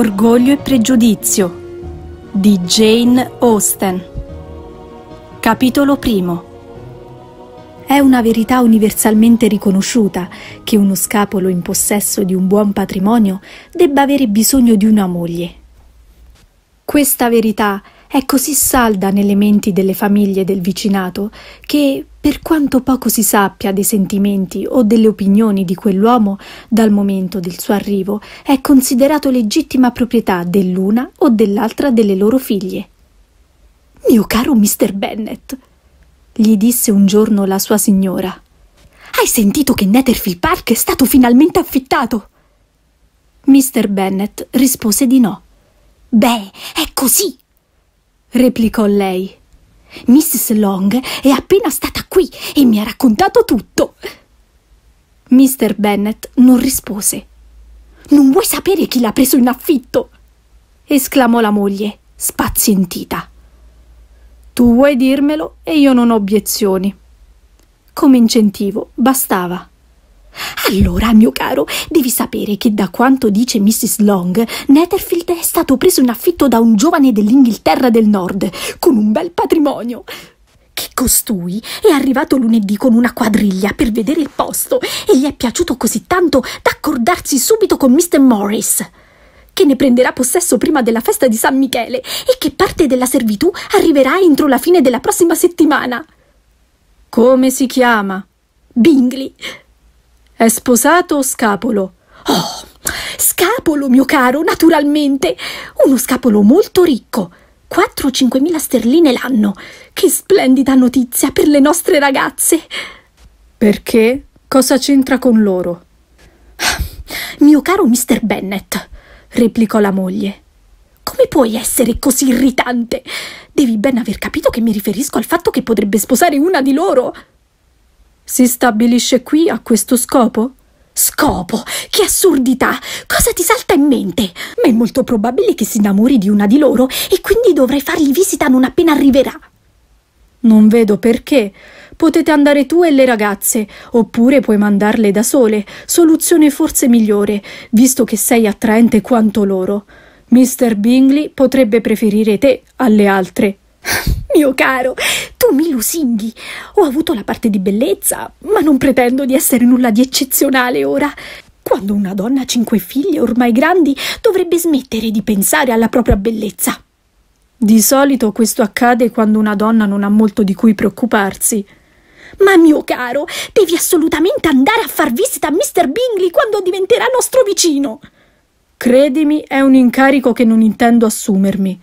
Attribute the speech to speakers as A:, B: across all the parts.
A: Orgoglio e pregiudizio di Jane Austen. Capitolo primo. È una verità universalmente riconosciuta che uno scapolo in possesso di un buon patrimonio debba avere bisogno di una moglie. Questa verità è così salda nelle menti delle famiglie del vicinato che, per quanto poco si sappia dei sentimenti o delle opinioni di quell'uomo dal momento del suo arrivo, è considerato legittima proprietà dell'una o dell'altra delle loro figlie. Mio caro Mr. Bennet, gli disse un giorno la sua signora, hai sentito che Netherfield Park è stato finalmente affittato? Mr. Bennet rispose di no. Beh, è così, replicò lei. Mrs. Long è appena stata qui e mi ha raccontato tutto. Mr. Bennett non rispose. Non vuoi sapere chi l'ha preso in affitto? esclamò la moglie, spazientita. Tu vuoi dirmelo e io non ho obiezioni. Come incentivo bastava. Allora, mio caro, devi sapere che da quanto dice Mrs. Long, Netherfield è stato preso in affitto da un giovane dell'Inghilterra del Nord, con un bel patrimonio. Che costui è arrivato lunedì con una quadriglia per vedere il posto e gli è piaciuto così tanto da accordarsi subito con Mr. Morris che ne prenderà possesso prima della festa di San Michele e che parte della servitù arriverà entro la fine della prossima settimana. Come si chiama? Bingley. È sposato o scapolo? Oh, scapolo, mio caro, naturalmente. Uno scapolo molto ricco. 4 o 5 mila sterline l'anno. Che splendida notizia per le nostre ragazze. Perché? Cosa c'entra con loro? Mio caro mister Bennet, replicò la moglie. Come puoi essere così irritante? Devi ben aver capito che mi riferisco al fatto che potrebbe sposare una di loro. Si stabilisce qui a questo scopo? Scopo? Che assurdità! Cosa ti salta in mente? Ma è molto probabile che si innamori di una di loro e quindi dovrai fargli visita non appena arriverà. Non vedo perché. Potete andare tu e le ragazze, oppure puoi mandarle da sole, soluzione forse migliore, visto che sei attraente quanto loro. Mr. Bingley potrebbe preferire te alle altre. Mio caro, tu mi lusinghi. Ho avuto la parte di bellezza, ma non pretendo di essere nulla di eccezionale ora. Quando una donna ha cinque figlie ormai grandi, dovrebbe smettere di pensare alla propria bellezza. Di solito questo accade quando una donna non ha molto di cui preoccuparsi. Ma mio caro, devi assolutamente andare a far visita a Mr. Bingley quando diventerà nostro vicino. Credimi, è un incarico che non intendo assumermi.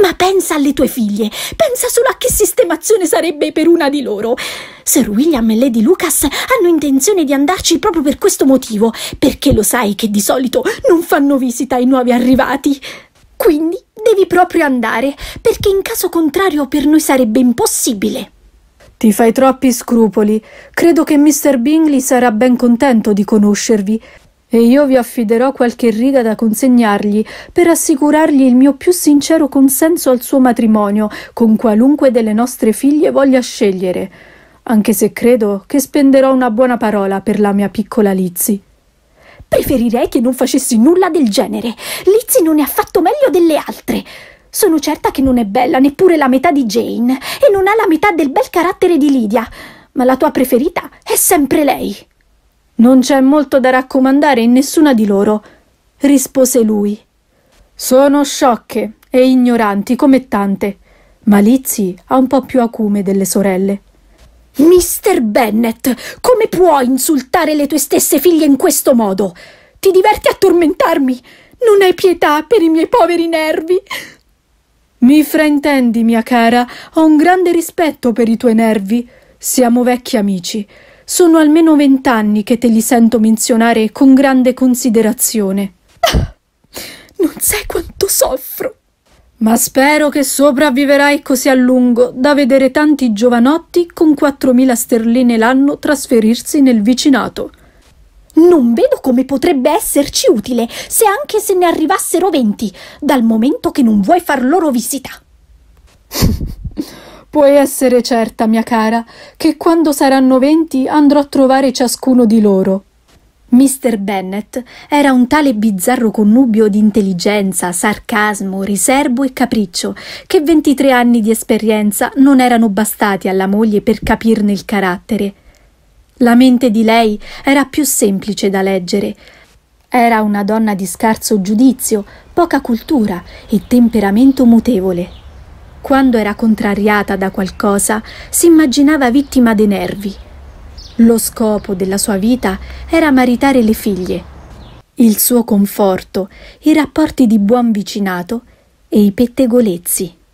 A: Ma pensa alle tue figlie, pensa solo a che sistemazione sarebbe per una di loro. Sir William e Lady Lucas hanno intenzione di andarci proprio per questo motivo, perché lo sai che di solito non fanno visita ai nuovi arrivati. Quindi devi proprio andare, perché in caso contrario per noi sarebbe impossibile. Ti fai troppi scrupoli. Credo che Mr. Bingley sarà ben contento di conoscervi. E io vi affiderò qualche riga da consegnargli per assicurargli il mio più sincero consenso al suo matrimonio con qualunque delle nostre figlie voglia scegliere, anche se credo che spenderò una buona parola per la mia piccola Lizzy. Preferirei che non facessi nulla del genere. Lizzy non è affatto meglio delle altre. Sono certa che non è bella neppure la metà di Jane e non ha la metà del bel carattere di Lydia, ma la tua preferita è sempre lei. Non c'è molto da raccomandare in nessuna di loro, rispose lui. Sono sciocche e ignoranti come tante, ma Lizzie ha un po' più acume delle sorelle. Mister Bennett, come puoi insultare le tue stesse figlie in questo modo? Ti diverti a tormentarmi? Non hai pietà per i miei poveri nervi. Mi fraintendi, mia cara, ho un grande rispetto per i tuoi nervi. Siamo vecchi amici. Sono almeno vent'anni che te li sento menzionare con grande considerazione. Ah, non sai quanto soffro. Ma spero che sopravviverai così a lungo da vedere tanti giovanotti con 4.000 sterline l'anno trasferirsi nel vicinato. Non vedo come potrebbe esserci utile, se anche se ne arrivassero venti, dal momento che non vuoi far loro visita. Puoi essere certa, mia cara, che quando saranno venti andrò a trovare ciascuno di loro. Mr. Bennet era un tale bizzarro connubio di intelligenza, sarcasmo, riserbo e capriccio che ventitré anni di esperienza non erano bastati alla moglie per capirne il carattere. La mente di lei era più semplice da leggere. Era una donna di scarso giudizio, poca cultura e temperamento mutevole quando era contrariata da qualcosa, si immaginava vittima dei nervi. Lo scopo della sua vita era maritare le figlie. Il suo conforto, i rapporti di buon vicinato e i pettegolezzi.